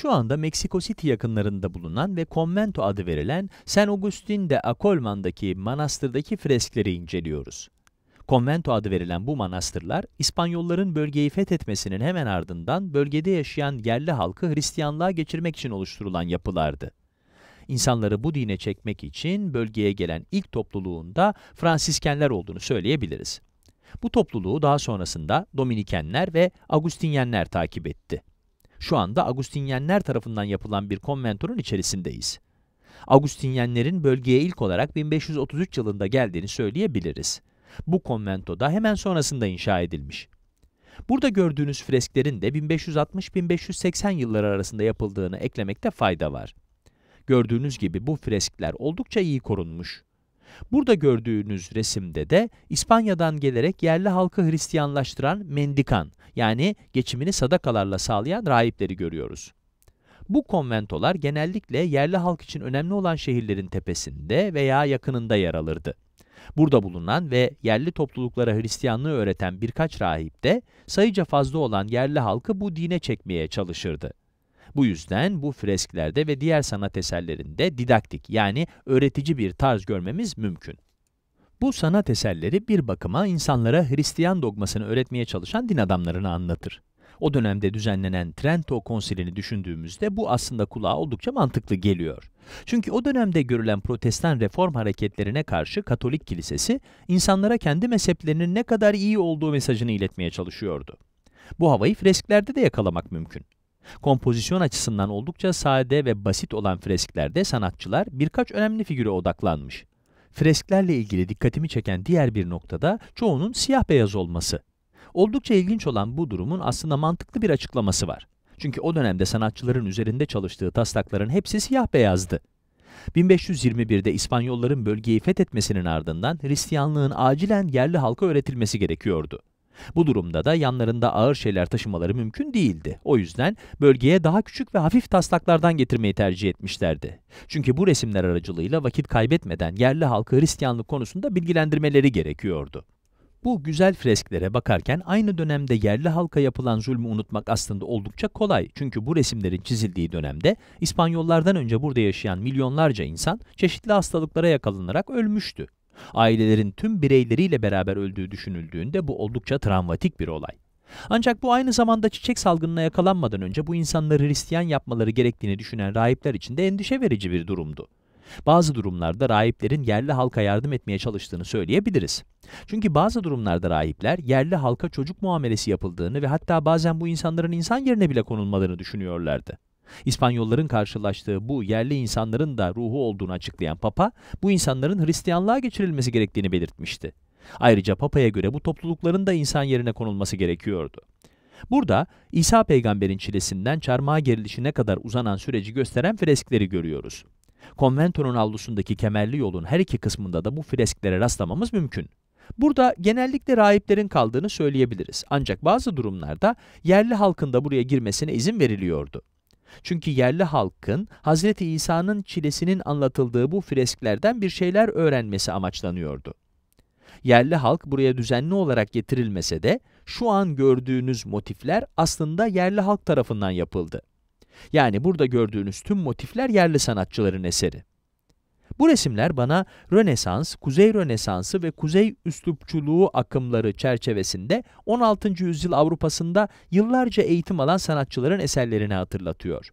şu anda Meksiko City yakınlarında bulunan ve Convento adı verilen San Agustin de Akolman'daki manastırdaki freskleri inceliyoruz. Convento adı verilen bu manastırlar, İspanyolların bölgeyi fethetmesinin hemen ardından bölgede yaşayan yerli halkı Hristiyanlığa geçirmek için oluşturulan yapılardı. İnsanları bu dine çekmek için bölgeye gelen ilk topluluğunda Fransiskenler olduğunu söyleyebiliriz. Bu topluluğu daha sonrasında Dominikenler ve Agustinyenler takip etti. Şu anda Agustinyenler tarafından yapılan bir konventörün içerisindeyiz. Agustinyenlerin bölgeye ilk olarak 1533 yılında geldiğini söyleyebiliriz. Bu konvento da hemen sonrasında inşa edilmiş. Burada gördüğünüz fresklerin de 1560-1580 yılları arasında yapıldığını eklemekte fayda var. Gördüğünüz gibi bu freskler oldukça iyi korunmuş. Burada gördüğünüz resimde de İspanya'dan gelerek yerli halkı Hristiyanlaştıran mendikan yani geçimini sadakalarla sağlayan rahipleri görüyoruz. Bu konventolar genellikle yerli halk için önemli olan şehirlerin tepesinde veya yakınında yer alırdı. Burada bulunan ve yerli topluluklara Hristiyanlığı öğreten birkaç rahip de sayıca fazla olan yerli halkı bu dine çekmeye çalışırdı. Bu yüzden bu fresklerde ve diğer sanat eserlerinde didaktik yani öğretici bir tarz görmemiz mümkün. Bu sanat eserleri bir bakıma insanlara Hristiyan dogmasını öğretmeye çalışan din adamlarını anlatır. O dönemde düzenlenen Trento konsilini düşündüğümüzde bu aslında kulağa oldukça mantıklı geliyor. Çünkü o dönemde görülen protestan reform hareketlerine karşı Katolik kilisesi, insanlara kendi mezheplerinin ne kadar iyi olduğu mesajını iletmeye çalışıyordu. Bu havayı fresklerde de yakalamak mümkün. Kompozisyon açısından oldukça sade ve basit olan fresklerde sanatçılar birkaç önemli figüre odaklanmış. Fresklerle ilgili dikkatimi çeken diğer bir noktada çoğunun siyah beyaz olması. Oldukça ilginç olan bu durumun aslında mantıklı bir açıklaması var. Çünkü o dönemde sanatçıların üzerinde çalıştığı taslakların hepsi siyah beyazdı. 1521'de İspanyolların bölgeyi fethetmesinin ardından Hristiyanlığın acilen yerli halka öğretilmesi gerekiyordu. Bu durumda da yanlarında ağır şeyler taşımaları mümkün değildi. O yüzden bölgeye daha küçük ve hafif taslaklardan getirmeyi tercih etmişlerdi. Çünkü bu resimler aracılığıyla vakit kaybetmeden yerli halkı Hristiyanlık konusunda bilgilendirmeleri gerekiyordu. Bu güzel fresklere bakarken aynı dönemde yerli halka yapılan zulmü unutmak aslında oldukça kolay. Çünkü bu resimlerin çizildiği dönemde İspanyollardan önce burada yaşayan milyonlarca insan çeşitli hastalıklara yakalanarak ölmüştü. Ailelerin tüm bireyleriyle beraber öldüğü düşünüldüğünde bu oldukça travmatik bir olay. Ancak bu aynı zamanda çiçek salgınına yakalanmadan önce bu insanları Hristiyan yapmaları gerektiğini düşünen rahipler için de endişe verici bir durumdu. Bazı durumlarda rahiplerin yerli halka yardım etmeye çalıştığını söyleyebiliriz. Çünkü bazı durumlarda rahipler yerli halka çocuk muamelesi yapıldığını ve hatta bazen bu insanların insan yerine bile konulmalarını düşünüyorlardı. İspanyolların karşılaştığı bu yerli insanların da ruhu olduğunu açıklayan Papa, bu insanların Hristiyanlığa geçirilmesi gerektiğini belirtmişti. Ayrıca Papa'ya göre bu toplulukların da insan yerine konulması gerekiyordu. Burada İsa peygamberin çilesinden çarmıha gerilişine kadar uzanan süreci gösteren freskleri görüyoruz. Konventonun avlusundaki kemerli yolun her iki kısmında da bu fresklere rastlamamız mümkün. Burada genellikle rahiplerin kaldığını söyleyebiliriz ancak bazı durumlarda yerli halkın da buraya girmesine izin veriliyordu. Çünkü yerli halkın Hz. İsa'nın çilesinin anlatıldığı bu fresklerden bir şeyler öğrenmesi amaçlanıyordu. Yerli halk buraya düzenli olarak getirilmese de şu an gördüğünüz motifler aslında yerli halk tarafından yapıldı. Yani burada gördüğünüz tüm motifler yerli sanatçıların eseri. Bu resimler bana Rönesans, Kuzey Rönesansı ve Kuzey Üslupçuluğu akımları çerçevesinde 16. yüzyıl Avrupa'sında yıllarca eğitim alan sanatçıların eserlerini hatırlatıyor.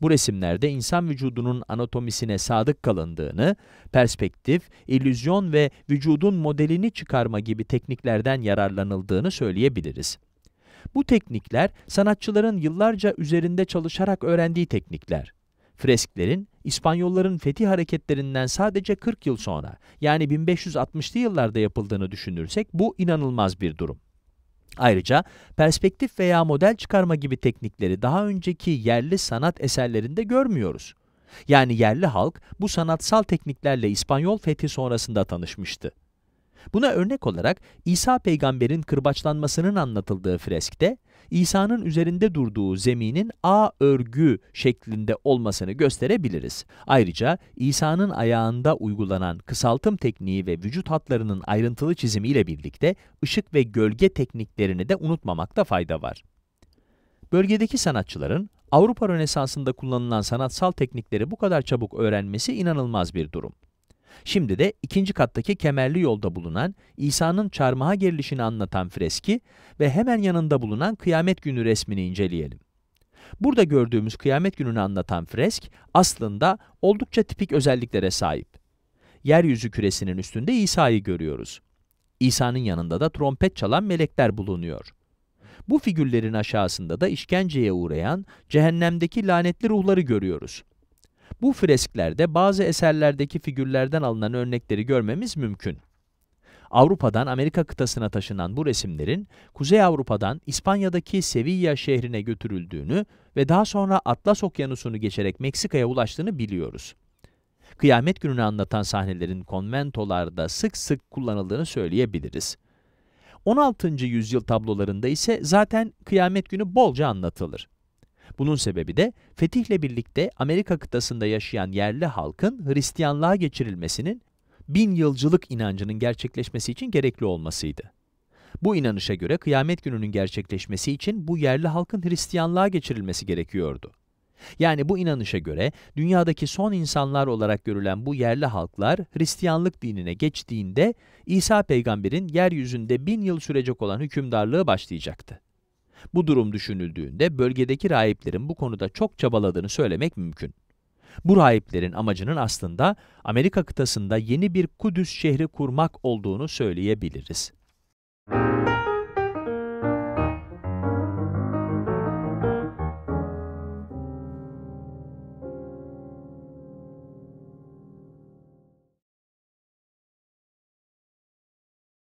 Bu resimlerde insan vücudunun anatomisine sadık kalındığını, perspektif, illüzyon ve vücudun modelini çıkarma gibi tekniklerden yararlanıldığını söyleyebiliriz. Bu teknikler sanatçıların yıllarca üzerinde çalışarak öğrendiği teknikler. Fresklerin, İspanyolların fetih hareketlerinden sadece 40 yıl sonra, yani 1560'lı yıllarda yapıldığını düşünürsek bu inanılmaz bir durum. Ayrıca perspektif veya model çıkarma gibi teknikleri daha önceki yerli sanat eserlerinde görmüyoruz. Yani yerli halk bu sanatsal tekniklerle İspanyol fethi sonrasında tanışmıştı. Buna örnek olarak İsa peygamberin kırbaçlanmasının anlatıldığı freskte, İsa'nın üzerinde durduğu zeminin A örgü şeklinde olmasını gösterebiliriz. Ayrıca İsa'nın ayağında uygulanan kısaltım tekniği ve vücut hatlarının ayrıntılı çizimiyle birlikte ışık ve gölge tekniklerini de unutmamakta fayda var. Bölgedeki sanatçıların Avrupa Rönesansı'nda kullanılan sanatsal teknikleri bu kadar çabuk öğrenmesi inanılmaz bir durum. Şimdi de ikinci kattaki kemerli yolda bulunan İsa'nın çarmıha gerilişini anlatan freski ve hemen yanında bulunan kıyamet günü resmini inceleyelim. Burada gördüğümüz kıyamet gününü anlatan fresk aslında oldukça tipik özelliklere sahip. Yeryüzü küresinin üstünde İsa'yı görüyoruz. İsa'nın yanında da trompet çalan melekler bulunuyor. Bu figürlerin aşağısında da işkenceye uğrayan, cehennemdeki lanetli ruhları görüyoruz. Bu fresklerde bazı eserlerdeki figürlerden alınan örnekleri görmemiz mümkün. Avrupa'dan Amerika kıtasına taşınan bu resimlerin Kuzey Avrupa'dan İspanya'daki Sevilla şehrine götürüldüğünü ve daha sonra Atlas Okyanusu'nu geçerek Meksika'ya ulaştığını biliyoruz. Kıyamet gününü anlatan sahnelerin konventolarda sık sık kullanıldığını söyleyebiliriz. 16. yüzyıl tablolarında ise zaten kıyamet günü bolca anlatılır. Bunun sebebi de fetihle birlikte Amerika kıtasında yaşayan yerli halkın Hristiyanlığa geçirilmesinin bin yılcılık inancının gerçekleşmesi için gerekli olmasıydı. Bu inanışa göre kıyamet gününün gerçekleşmesi için bu yerli halkın Hristiyanlığa geçirilmesi gerekiyordu. Yani bu inanışa göre dünyadaki son insanlar olarak görülen bu yerli halklar Hristiyanlık dinine geçtiğinde İsa peygamberin yeryüzünde bin yıl sürecek olan hükümdarlığı başlayacaktı. Bu durum düşünüldüğünde bölgedeki rahiplerin bu konuda çok çabaladığını söylemek mümkün. Bu rahiplerin amacının aslında Amerika kıtasında yeni bir Kudüs şehri kurmak olduğunu söyleyebiliriz.